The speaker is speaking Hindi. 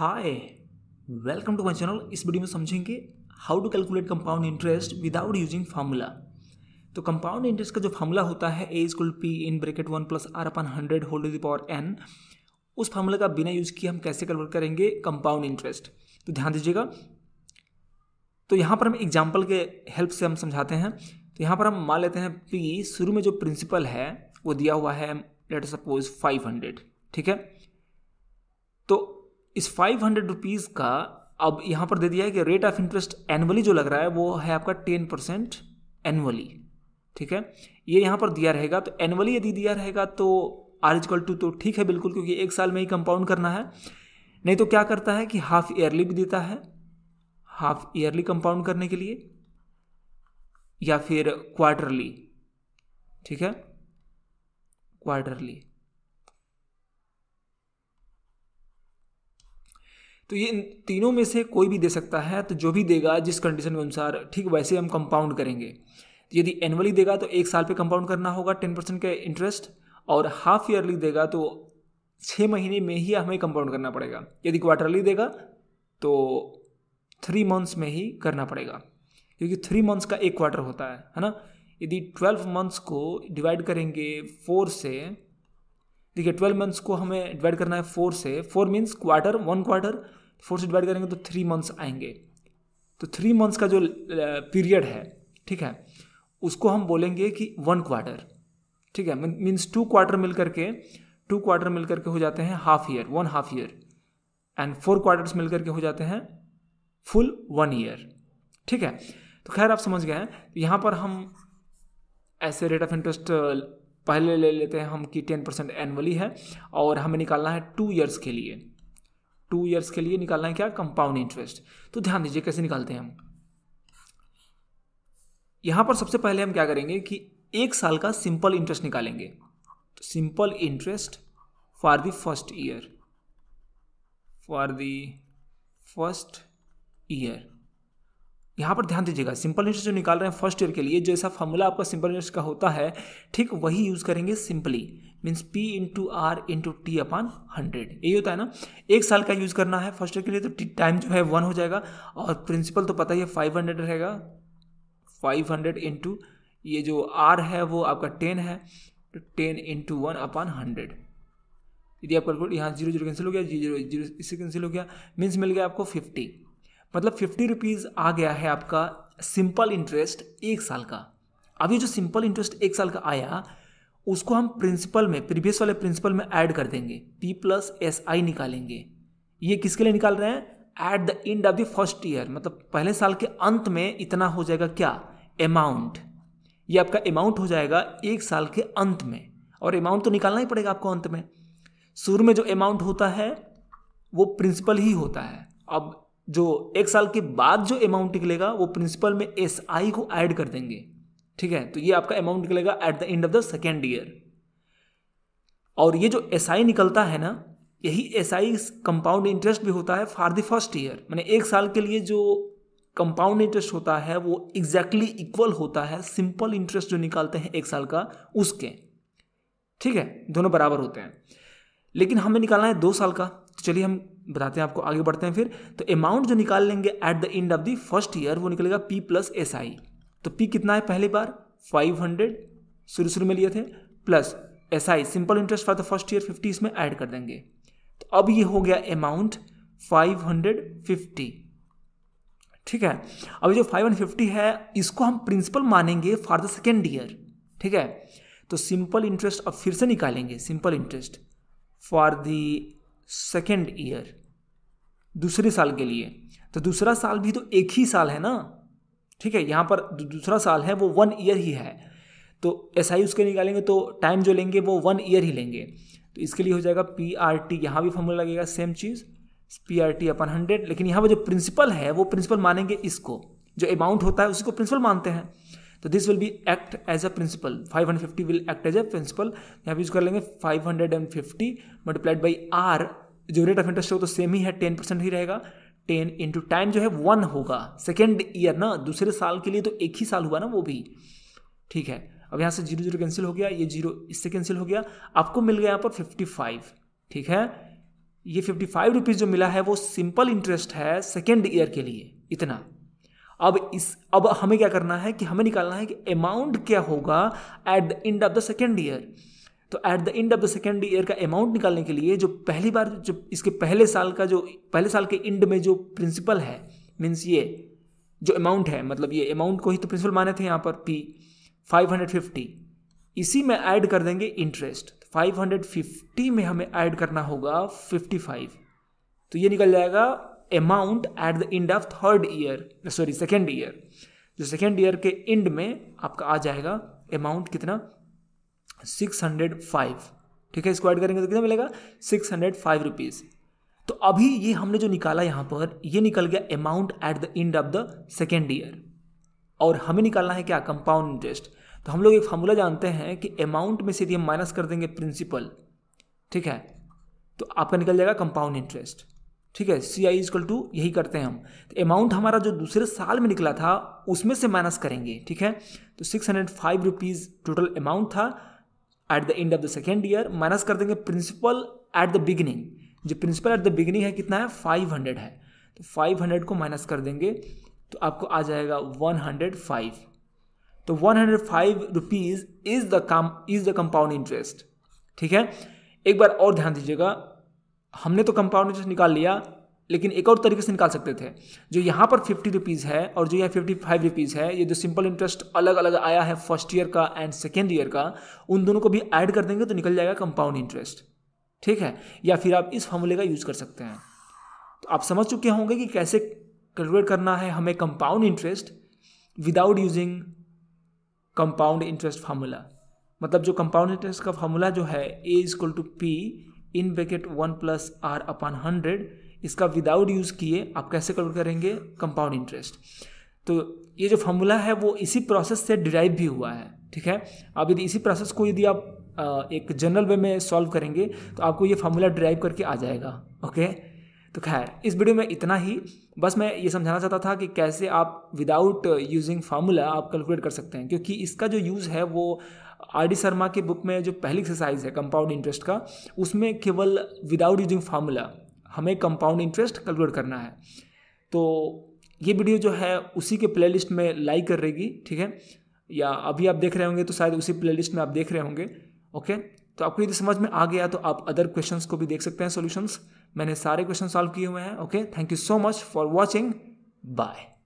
hi welcome to my channel इस वीडियो में समझेंगे how to calculate compound interest without using formula तो कंपाउंड इंटरेस्ट का जो फार्मूला होता है ए कुल P in bracket one plus R upon hundred whole the power N उस फार्मूला का बिना यूज़ किए हम कैसे कैलकुलेट करेंगे कंपाउंड इंटरेस्ट तो ध्यान दीजिएगा तो यहाँ पर हम एग्जाम्पल के हेल्प से हम समझाते हैं तो यहाँ पर हम मान लेते हैं पी शुरू में जो प्रिंसिपल है वो दिया हुआ है लेट सपोज फाइव हंड्रेड ठीक है तो इस फाइव हंड्रेड रुपीज़ का अब यहाँ पर दे दिया है कि रेट ऑफ इंटरेस्ट एनुअली जो लग रहा है वो है आपका टेन परसेंट एनुअली ठीक है ये यहाँ पर दिया रहेगा तो एनुअली यदि दिया रहेगा तो आर इजकल टू तो ठीक है बिल्कुल क्योंकि एक साल में ही कंपाउंड करना है नहीं तो क्या करता है कि हाफ ईयरली भी देता है हाफ ईयरली कंपाउंड करने के लिए या फिर क्वार्टरली ठीक है क्वार्टरली तो ये इन तीनों में से कोई भी दे सकता है तो जो भी देगा जिस कंडीशन के अनुसार ठीक वैसे हम कंपाउंड करेंगे यदि एनुअली देगा तो एक साल पे कंपाउंड करना होगा टेन परसेंट का इंटरेस्ट और हाफ ईयरली देगा तो छः महीने में ही हमें कंपाउंड करना पड़ेगा यदि क्वार्टरली देगा तो थ्री मंथ्स में ही करना पड़ेगा क्योंकि थ्री मंथ्स का एक क्वार्टर होता है है ना यदि ट्वेल्व मंथ्स को डिवाइड करेंगे फोर से देखिए ट्वेल्व मंथ्स को हमें डिवाइड करना है फोर से four means quarter one quarter four से डिवाइड करेंगे तो थ्री मंथ्स आएंगे तो थ्री मंथ्स का जो पीरियड है ठीक है उसको हम बोलेंगे कि वन क्वार्टर ठीक है मीन्स टू क्वार्टर मिल करके टू क्वार्टर मिल करके हो जाते हैं half year one half year and four quarters मिल करके हो जाते हैं फुल वन ईयर ठीक है तो खैर आप समझ गए हैं यहाँ पर हम ऐसे रेट ऑफ इंटरेस्ट पहले ले लेते हैं हम कि टेन परसेंट एनअली है और हमें निकालना है टू ईयर्स के लिए टू ईयर्स के लिए निकालना है क्या कंपाउंड इंटरेस्ट तो ध्यान दीजिए कैसे निकालते हैं हम यहां पर सबसे पहले हम क्या करेंगे कि एक साल का सिंपल इंटरेस्ट निकालेंगे तो simple interest for the first year for the first year यहाँ पर ध्यान दीजिएगा सिंपल इंटरेस्ट जो निकाल रहे हैं फर्स्ट ईयर के लिए जैसा फॉर्मूला आपका सिंपल इंटरेस्ट का होता है ठीक वही यूज़ करेंगे simply means P into R into T upon hundred यही होता है ना एक साल का यूज़ करना है फर्स्ट ईयर के लिए तो टाइम जो है वन हो जाएगा और प्रिंसिपल तो पता ही है फाइव हंड्रेड रहेगा फाइव हंड्रेड इंटू ये जो आर है वो आपका टेन है तो ten into one upon hundred यदि आपका यहाँ जीरो जीरो कैंसिल हो गया जीरो जीरो इससे कैंसिल हो गया मीन्स मिल गया आपको फिफ्टी मतलब फिफ्टी रुपीज़ आ गया है आपका सिंपल इंटरेस्ट एक साल का अभी जो सिंपल इंटरेस्ट एक साल का आया उसको हम प्रिंसिपल में प्रीवियस वाले प्रिंसिपल में ऐड कर देंगे पी प्लस एस आई निकालेंगे ये किसके लिए निकाल रहे हैं at the end of the first year मतलब पहले साल के अंत में इतना हो जाएगा क्या अमाउंट ये आपका अमाउंट हो जाएगा एक साल के अंत में और अमाउंट तो निकालना ही पड़ेगा आपको अंत में शुरू में जो अमाउंट होता है वो प्रिंसिपल ही होता है अब जो एक साल के बाद जो अमाउंट निकलेगा वो प्रिंसिपल में एस आई को ऐड कर देंगे ठीक है तो ये आपका अमाउंट निकलेगा at the end of the second year और ये जो एस आई निकलता है ना यही एस आई कंपाउंड इंटरेस्ट भी होता है फॉर द फर्स्ट ईयर मैंने एक साल के लिए जो कंपाउंड इंटरेस्ट होता है वो एग्जैक्टली exactly इक्वल होता है सिंपल इंटरेस्ट जो निकालते हैं एक साल का उसके ठीक है दोनों बराबर होते हैं लेकिन हमें निकालना है दो साल का तो चलिए हम बताते हैं आपको आगे बढ़ते हैं फिर तो अमाउंट जो निकाल लेंगे at the end of the first year वो निकलेगा पी प्लस एस आई तो पी कितना है पहली बार फाइव हंड्रेड शुरू शुरू में लिए थे plus S I simple interest for the first year fifty इसमें ऐड कर देंगे तो अब ये हो गया अमाउंट फाइव हंड्रेड फिफ्टी ठीक है अब जो फाइव हंड्रेड फिफ्टी है इसको हम प्रिंसिपल मानेंगे फॉर द सेकेंड ईयर ठीक है तो सिंपल इंटरेस्ट अब फिर से निकालेंगे simple interest for the second year दूसरे साल के लिए तो दूसरा साल भी तो एक ही साल है ना ठीक है यहाँ पर दूसरा साल है वो वन ईयर ही है तो एस आई उसके निकालेंगे तो टाइम जो लेंगे वो वन ईयर ही लेंगे तो इसके लिए हो जाएगा पी आर टी यहाँ भी फॉर्मूला लगेगा सेम चीज़ P R T upon hundred लेकिन यहाँ पर जो प्रिंसिपल है वो प्रिंसिपल मानेंगे इसको जो अमाउंट होता है उसी को प्रिंसिपल मानते हैं तो this will be act as a principal five hundred fifty will act as a principal यहाँ पर यूज कर लेंगे five hundred and fifty multiplied by R जो रेट ऑफ इंटरेस्ट हो तो सेम ही है टेन परसेंट ही रहेगा टेन इंटू टाइम जो है वन होगा सेकेंड ईयर ना दूसरे साल के लिए तो एक ही साल हुआ ना वो भी ठीक है अब यहाँ से जीरो जीरो कैंसिल हो गया ये जीरो इससे कैंसिल हो गया आपको मिल गया यहाँ पर फिफ्टी फाइव ठीक है ये फिफ्टी फाइव रुपीज़ जो मिला है वो सिंपल इंटरेस्ट है सेकेंड ईयर के लिए इतना अब इस अब हमें क्या करना है कि हमें निकालना है कि अमाउंट क्या होगा at the end of the second year तो at the end of the second year का अमाउंट निकालने के लिए जो पहली बार जो इसके पहले साल का जो पहले साल के एंड में जो प्रिंसिपल है मीन्स ये जो अमाउंट है मतलब ये अमाउंट को ही तो प्रिंसिपल माने थे यहाँ पर पी 550 इसी में ऐड कर देंगे इंटरेस्ट 550 में हमें ऐड करना होगा 55 तो ये निकल जाएगा amount at the end of third year sorry second year जो सेकेंड ईयर के एंड में आपका आ जाएगा अमाउंट कितना सिक्स हंड्रेड फाइव ठीक है इसको ऐड करेंगे तो कितना मिलेगा सिक्स हंड्रेड फाइव रुपीज़ तो अभी ये हमने जो निकाला यहाँ पर ये निकल गया amount at the end of the second year और हमें निकालना है क्या कंपाउंड इंटरेस्ट तो हम लोग एक फार्मूला जानते हैं कि अमाउंट में से यदि हम माइनस कर देंगे प्रिंसिपल ठीक है तो आपका निकल जाएगा कंपाउंड इंटरेस्ट ठीक है सी आई इजकल टू यही करते हैं हम तो अमाउंट हमारा जो दूसरे साल में निकला था उसमें से माइनस करेंगे ठीक है तो six hundred five rupees total amount था at the end of the second year minus कर देंगे प्रिंसिपल एट द बिगिनिंग जो प्रिंसिपल एट द बिगिनिंग है कितना है फाइव हंड्रेड है तो फाइव हंड्रेड को माइनस कर देंगे तो आपको आ जाएगा वन हंड्रेड फाइव तो one hundred five rupees is the come is the compound interest ठीक है एक बार और ध्यान दीजिएगा हमने तो कंपाउंड इंटरेस्ट निकाल लिया लेकिन एक और तरीके से निकाल सकते थे जो यहाँ पर फिफ्टी रुपीज़ है और जो यहाँ फिफ्टी फाइव रुपीज़ है ये जो सिंपल इंटरेस्ट अलग अलग आया है फर्स्ट ईयर का एंड सेकेंड ईयर का उन दोनों को भी ऐड कर देंगे तो निकल जाएगा कंपाउंड इंटरेस्ट ठीक है या फिर आप इस फॉर्मूले का यूज़ कर सकते हैं तो आप समझ चुके होंगे कि कैसे कैलकुलेट करना है हमें compound interest without using compound interest formula मतलब जो कंपाउंड इंटरेस्ट का फार्मूला जो है A is equal to P in bracket one plus R upon hundred इसका विदाउट यूज़ किए आप कैसे कैलकुलेट करेंगे कंपाउंड इंटरेस्ट तो ये जो फॉर्मूला है वो इसी प्रोसेस से डिराइव भी हुआ है ठीक है अब यदि इसी प्रोसेस को यदि आप एक जनरल वे में सॉल्व करेंगे तो आपको ये फार्मूला डिराइव करके आ जाएगा ओके तो खैर इस वीडियो में इतना ही बस मैं ये समझाना चाहता था कि कैसे आप विदाउट यूजिंग फार्मूला आप कैलकुलेट कर सकते हैं क्योंकि इसका जो यूज़ है वो आर डी शर्मा के बुक में जो पहली एक्सरसाइज है कंपाउंड इंटरेस्ट का उसमें केवल विदाउट यूजिंग फार्मूला हमें कंपाउंड इंटरेस्ट कैलकुलेट करना है तो ये वीडियो जो है उसी के प्लेलिस्ट में लाइक कर रहेगी ठीक है या अभी आप देख रहे होंगे तो शायद उसी प्लेलिस्ट में आप देख रहे होंगे ओके तो आपको यदि समझ में आ गया तो आप अदर क्वेश्चंस को भी देख सकते हैं सॉल्यूशंस मैंने सारे क्वेश्चन सॉल्व किए हुए हैं okay thank you so much for watching bye